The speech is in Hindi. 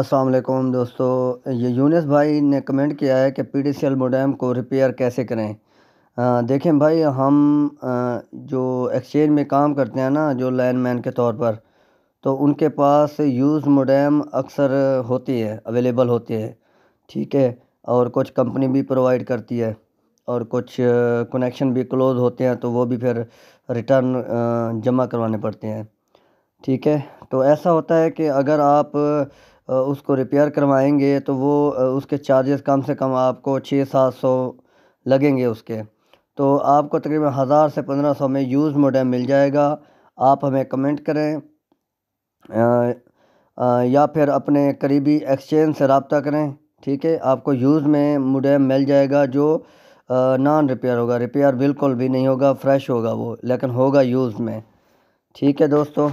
असलकुम दोस्तों ये यूनिस भाई ने कमेंट किया है कि P D C L modem को रिपेयर कैसे करें आ, देखें भाई हम आ, जो एक्सचेंज में काम करते हैं ना जो लाइन मैन के तौर पर तो उनके पास यूज़ मोडेम अक्सर होती है अवेलेबल होती है ठीक है और कुछ कंपनी भी प्रोवाइड करती है और कुछ कनेक्शन भी क्लोज होते हैं तो वो भी फिर रिटर्न जमा करवाने पड़ते हैं ठीक है तो ऐसा होता है कि अगर आप उसको रिपेयर करवाएंगे तो वो उसके चार्जेस कम से कम आपको छः सात सौ लगेंगे उसके तो आपको तकरीबन हज़ार से पंद्रह सौ में यूज़ मोडेम मिल जाएगा आप हमें कमेंट करें आ, आ, या फिर अपने करीबी एक्सचेंज से रबता करें ठीक है आपको यूज़ में मोडेम मिल जाएगा जो नॉन रिपेयर होगा रिपेयर बिल्कुल भी नहीं होगा फ्रेश होगा वो लेकिन होगा यूज़ में ठीक है दोस्तों